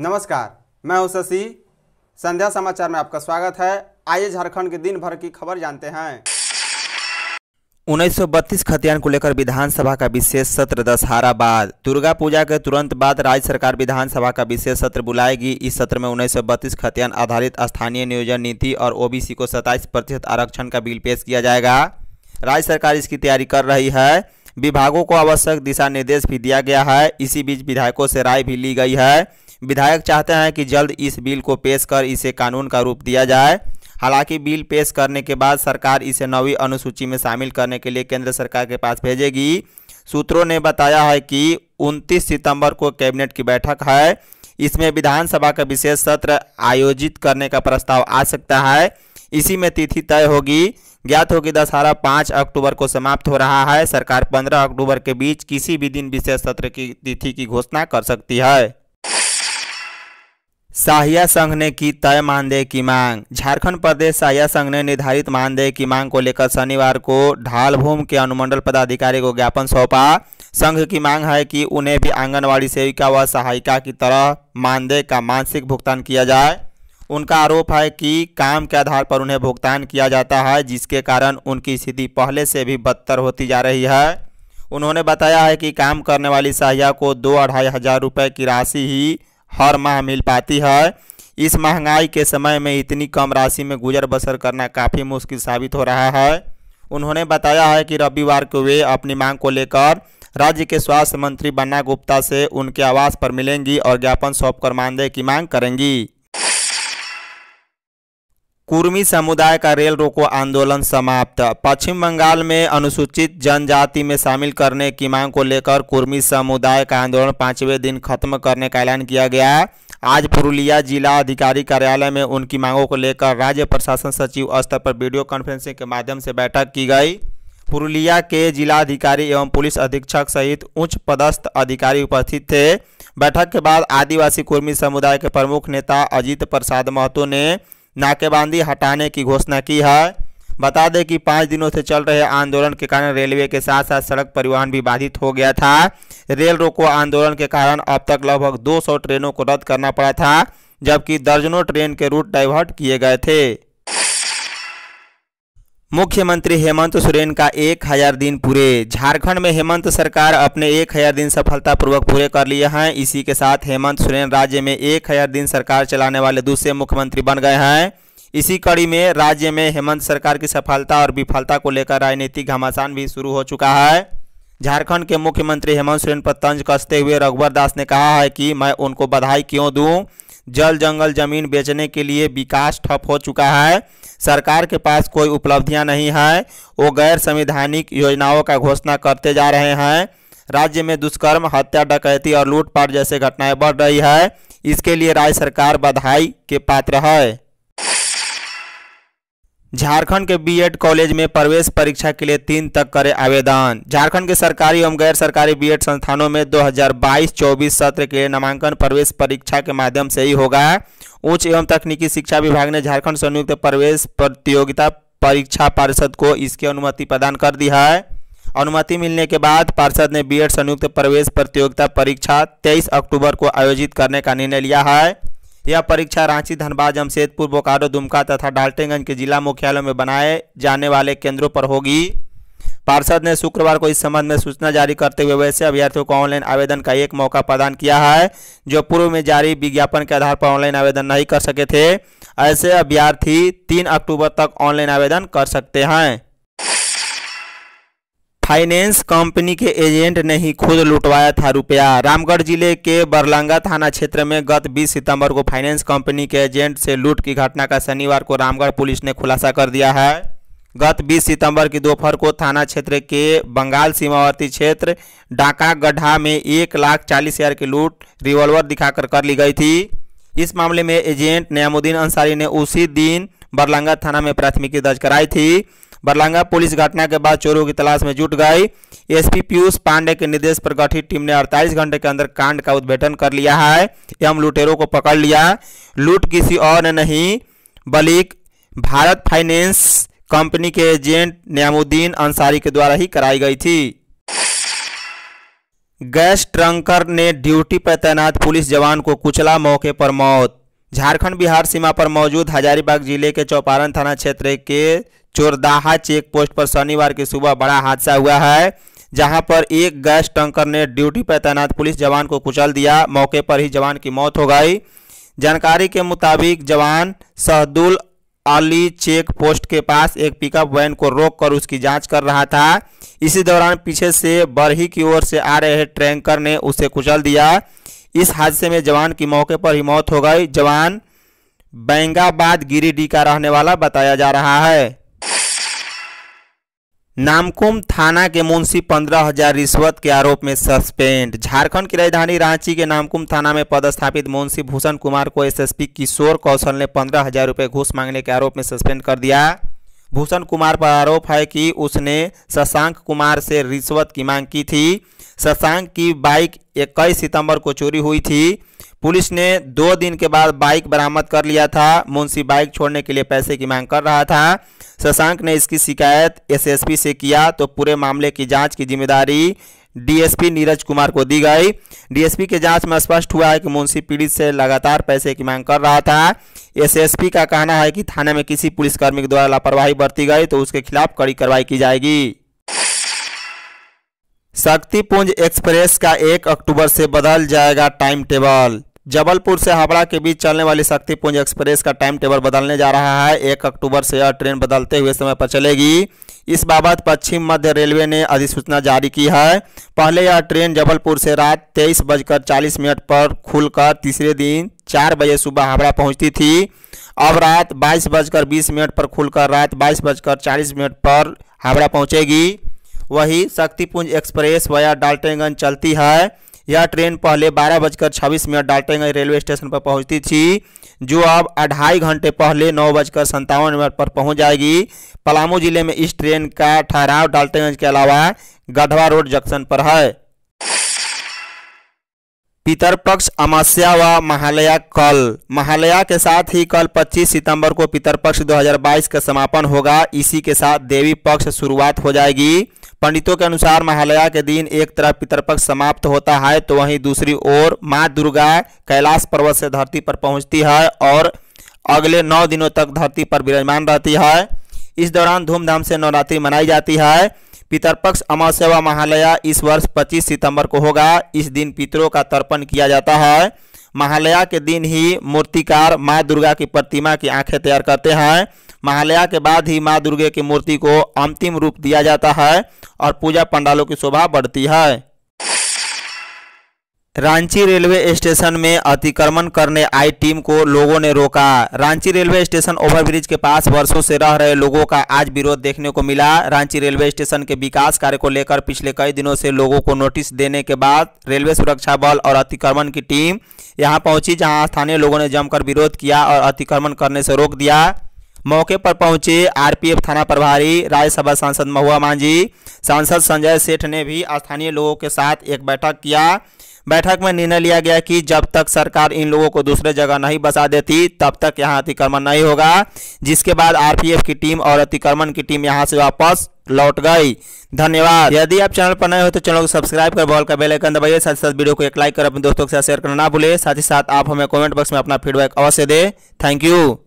नमस्कार मैं हूं शशि संध्या समाचार में आपका स्वागत है आइए झारखंड के दिन भर की खबर जानते हैं 1932 खतियान को लेकर विधानसभा का विशेष सत्र दशहरा बाद दुर्गा पूजा के तुरंत बाद राज्य सरकार विधानसभा का विशेष सत्र बुलाएगी इस सत्र में 1932 खतियान आधारित स्थानीय नियोजन नीति और ओबीसी को 27 प्रतिशत आरक्षण का बिल पेश किया जाएगा राज्य सरकार इसकी तैयारी कर रही है विभागों को आवश्यक दिशा निर्देश भी दिया गया है इसी बीच विधायकों से राय भी ली गई है विधायक चाहते हैं कि जल्द इस बिल को पेश कर इसे कानून का रूप दिया जाए हालांकि बिल पेश करने के बाद सरकार इसे नवी अनुसूची में शामिल करने के लिए केंद्र सरकार के पास भेजेगी सूत्रों ने बताया है कि 29 सितंबर को कैबिनेट की बैठक है इसमें विधानसभा का विशेष सत्र आयोजित करने का प्रस्ताव आ सकता है इसी में तिथि तय होगी ज्ञात होगी दशहरा पाँच अक्टूबर को समाप्त हो रहा है सरकार पंद्रह अक्टूबर के बीच किसी भी दिन विशेष सत्र की तिथि की घोषणा कर सकती है साहिया संघ ने की तय मानदेय की मांग झारखंड प्रदेश साहिया संघ ने निर्धारित मानदेय की मांग को लेकर शनिवार को ढालभूम के अनुमंडल पदाधिकारी को ज्ञापन सौंपा संघ की मांग है कि उन्हें भी आंगनवाड़ी सेविका व सहायिका की तरह मानदेय का मानसिक भुगतान किया जाए उनका आरोप है कि काम के आधार पर उन्हें भुगतान किया जाता है जिसके कारण उनकी स्थिति पहले से भी बदतर होती जा रही है उन्होंने बताया है कि काम करने वाली सहाया को दो अढ़ाई हज़ार रुपये की राशि ही हर माह मिल पाती है इस महंगाई के समय में इतनी कम राशि में गुजर बसर करना काफ़ी मुश्किल साबित हो रहा है उन्होंने बताया है कि रविवार को वे अपनी मांग को लेकर राज्य के स्वास्थ्य मंत्री बन्ना गुप्ता से उनके आवास पर मिलेंगी और ज्ञापन सौंप कर मानदेय की मांग करेंगी कुर्मी समुदाय का रेल रोको आंदोलन समाप्त पश्चिम बंगाल में अनुसूचित जनजाति में शामिल करने की मांग को लेकर कुर्मी समुदाय का आंदोलन पाँचवें दिन खत्म करने का ऐलान किया गया है आज पुरुलिया जिला अधिकारी कार्यालय में उनकी मांगों को लेकर राज्य प्रशासन सचिव स्तर पर वीडियो कॉन्फ्रेंसिंग के माध्यम से बैठक की गई पुरुलिया के जिलाधिकारी एवं पुलिस अधीक्षक सहित उच्च पदस्थ अधिकारी उपस्थित थे बैठक के बाद आदिवासी कुर्मी समुदाय के प्रमुख नेता अजीत प्रसाद महतो ने नाकेबंदी हटाने की घोषणा की है बता दें कि पाँच दिनों से चल रहे आंदोलन के कारण रेलवे के साथ साथ सड़क परिवहन भी बाधित हो गया था रेल रोको आंदोलन के कारण अब तक लगभग 200 ट्रेनों को रद्द करना पड़ा था जबकि दर्जनों ट्रेन के रूट डाइवर्ट किए गए थे मुख्यमंत्री हेमंत सोरेन का एक हजार दिन पूरे झारखंड में हेमंत सरकार अपने एक हजार दिन सफलतापूर्वक पूरे कर लिए हैं इसी के साथ हेमंत सोरेन राज्य में एक हजार दिन सरकार चलाने वाले दूसरे मुख्यमंत्री बन गए हैं इसी कड़ी में राज्य में हेमंत सरकार की सफलता और विफलता को लेकर राजनीतिक घमासान भी शुरू हो चुका है झारखंड के मुख्यमंत्री हेमंत सोरेन पर तंज कसते हुए रघुवर दास ने कहा है कि मैं उनको बधाई क्यों दूं जल जंगल जमीन बेचने के लिए विकास ठप हो चुका है सरकार के पास कोई उपलब्धियां नहीं है वो गैर संवैधानिक योजनाओं का घोषणा करते जा रहे हैं राज्य में दुष्कर्म हत्या डकैती और लूटपाट जैसे घटनाएं बढ़ रही है इसके लिए राज्य सरकार बधाई के पात्र है झारखंड के बीएड कॉलेज में प्रवेश परीक्षा के लिए तीन तक करें आवेदन झारखंड के सरकारी एवं गैर सरकारी बीएड संस्थानों में 2022-24 सत्र के लिए नामांकन प्रवेश परीक्षा के माध्यम से ही होगा उच्च एवं तकनीकी शिक्षा विभाग ने झारखंड संयुक्त प्रवेश प्रतियोगिता परीक्षा पार्षद को इसकी अनुमति प्रदान कर दी है अनुमति मिलने के बाद पार्षद ने बी संयुक्त प्रवेश प्रतियोगिता परीक्षा तेईस अक्टूबर को आयोजित करने का निर्णय लिया है यह परीक्षा रांची धनबाद जमशेदपुर बोकारो दुमका तथा डाल्टेगंज के जिला मुख्यालयों में बनाए जाने वाले केंद्रों पर होगी पार्षद ने शुक्रवार को इस संबंध में सूचना जारी करते हुए वैसे अभ्यर्थियों को ऑनलाइन आवेदन का एक मौका प्रदान किया है जो पूर्व में जारी विज्ञापन के आधार पर ऑनलाइन आवेदन नहीं कर सके थे ऐसे अभ्यर्थी तीन अक्टूबर तक ऑनलाइन आवेदन कर सकते हैं फाइनेंस कंपनी के एजेंट ने ही खुद लुटवाया था रुपया रामगढ़ जिले के बरलंगा थाना क्षेत्र में गत 20 सितंबर को फाइनेंस कंपनी के एजेंट से लूट की घटना का शनिवार को रामगढ़ पुलिस ने खुलासा कर दिया है गत 20 सितंबर की दोपहर को थाना क्षेत्र के बंगाल सीमावर्ती क्षेत्र डाका गड्ढा में एक लाख चालीस हज़ार की लूट रिवॉल्वर दिखाकर कर ली गई थी इस मामले में एजेंट नयामुद्दीन अंसारी ने उसी दिन बरलंगा थाना में प्राथमिकी दर्ज कराई थी बरलांगा पुलिस घटना के बाद चोरों की तलाश में जुट गई एसपी पीयूष पांडे के निर्देश पर गठित टीम ने 48 घंटे के अंदर कांड का उद्भेटन कर लिया है एवं लुटेरों को पकड़ लिया लूट किसी और ने नहीं बल्कि भारत फाइनेंस कंपनी के एजेंट नियामुद्दीन अंसारी के द्वारा ही कराई गई थी गैस ट्रंकर ने ड्यूटी पर तैनात पुलिस जवान को कुचला मौके पर मौत झारखंड बिहार सीमा पर मौजूद हजारीबाग जिले के चौपारण थाना क्षेत्र के चोरदाहा चेक पोस्ट पर शनिवार की सुबह बड़ा हादसा हुआ है जहां पर एक गैस टंकर ने ड्यूटी पर तैनात पुलिस जवान को कुचल दिया मौके पर ही जवान की मौत हो गई जानकारी के मुताबिक जवान शहदुल अली चेक पोस्ट के पास एक पिकअप वैन को रोक कर उसकी जांच कर रहा था इसी दौरान पीछे से बरही की ओर से आ रहे ट्रैंकर ने उसे कुचल दिया इस हादसे में जवान की मौके पर ही मौत हो गई जवान बैंगाबाद गिरिडीह का रहने वाला बताया जा रहा है नामकुम थाना के मुंशी पंद्रह हजार रिश्वत के आरोप में सस्पेंड झारखंड की राजधानी रांची के नामकुम थाना में पदस्थापित मुंशी भूषण कुमार को एसएसपी किशोर कौशल ने पंद्रह हजार रुपये घूस मांगने के आरोप में सस्पेंड कर दिया भूषण कुमार पर आरोप है कि उसने शशांक कुमार से रिश्वत की मांग की थी शशांक की बाइक इक्कीस सितंबर को चोरी हुई थी पुलिस ने दो दिन के बाद बाइक बरामद कर लिया था मुंशी बाइक छोड़ने के लिए पैसे की मांग कर रहा था शशांक ने इसकी शिकायत एसएसपी से किया तो पूरे मामले की जांच की जिम्मेदारी डीएसपी नीरज कुमार को दी गई डीएसपी के जांच में स्पष्ट हुआ है कि मुंशी पीड़ित से लगातार पैसे की मांग कर रहा था एसएसपी का कहना है कि थाने में किसी पुलिसकर्मी के द्वारा लापरवाही बरती गई तो उसके खिलाफ कड़ी कार्रवाई की जाएगी शक्तिपुंज एक्सप्रेस का एक अक्टूबर से बदल जाएगा टाइम टेबल जबलपुर से हावड़ा के बीच चलने वाली शक्तिपुंज एक्सप्रेस का टाइम टेबल बदलने जा रहा है एक अक्टूबर से यह ट्रेन बदलते हुए समय पर चलेगी इस बाबत पश्चिम मध्य रेलवे ने अधिसूचना जारी की है पहले यह ट्रेन जबलपुर से रात तेईस बजकर चालीस मिनट पर खुलकर तीसरे दिन चार बजे सुबह हावड़ा पहुंचती थी अब रात बाईस बजकर बीस मिनट पर खुलकर रात बाईस बजकर चालीस मिनट पर हावड़ा पहुँचेगी वही शक्तिपुंज एक्सप्रेस वया डाल्टनगंज चलती है यह ट्रेन पहले बारह बजकर छब्बीस मिनट डाल्टनगंज रेलवे स्टेशन पर पहुंचती थी जो अब अढ़ाई घंटे पहले नौ बजकर संतावन मिनट पर पहुंच जाएगी पलामू जिले में इस ट्रेन का ठहराव डाल्टनगंज के अलावा गढ़वा रोड जंक्शन पर है पितरपक्ष अमावस्या व महालया कल महालया के साथ ही कल 25 सितंबर को पितरपक्ष 2022 का समापन होगा इसी के साथ देवी पक्ष शुरुआत हो जाएगी पंडितों के अनुसार महालया के दिन एक तरफ पितरपक्ष समाप्त होता है तो वहीं दूसरी ओर माँ दुर्गा कैलाश पर्वत से धरती पर पहुंचती है और अगले नौ दिनों तक धरती पर विराजमान रहती है इस दौरान धूमधाम से नवरात्रि मनाई जाती है पितरपक्ष अमावस्या महालया इस वर्ष 25 सितंबर को होगा इस दिन पितरों का तर्पण किया जाता है महालया के दिन ही मूर्तिकार माँ दुर्गा की प्रतिमा की आंखें तैयार करते हैं महालया के बाद ही माँ दुर्गे की मूर्ति को अंतिम रूप दिया जाता है और पूजा पंडालों की शोभा बढ़ती है रांची रेलवे स्टेशन में अतिक्रमण करने आई टीम को लोगों ने रोका रांची रेलवे स्टेशन ओवरब्रिज के पास वर्षों से रह रहे लोगों का आज विरोध देखने को मिला रांची रेलवे स्टेशन के विकास कार्य को लेकर पिछले कई दिनों से लोगों को नोटिस देने के बाद रेलवे सुरक्षा बल और अतिक्रमण की टीम यहां पहुंची जहाँ स्थानीय लोगों ने जमकर विरोध किया और अतिक्रमण करने से रोक दिया मौके पर पहुंचे आरपीएफ थाना प्रभारी राज्यसभा सांसद महुआ मांझी सांसद संजय सेठ ने भी स्थानीय लोगों के साथ एक बैठक किया बैठक में निर्णय लिया गया कि जब तक सरकार इन लोगों को दूसरे जगह नहीं बसा देती तब तक यहाँ अतिक्रमण नहीं होगा जिसके बाद आरपीएफ की टीम और अतिक्रमण की टीम यहाँ से वापस लौट गई धन्यवाद यदि आप चैनल पर नए हो तो चैनल को सब्सक्राइब कर बॉल का बेल आइकन दबाइए साथ ही साथ वीडियो को एक लाइक कर अपने दोस्तों के साथ शेयर करना ना भूले साथ ही साथ आप हमें कमेंट बॉक्स में अपना फीडबैक अवश्य दें थैंक यू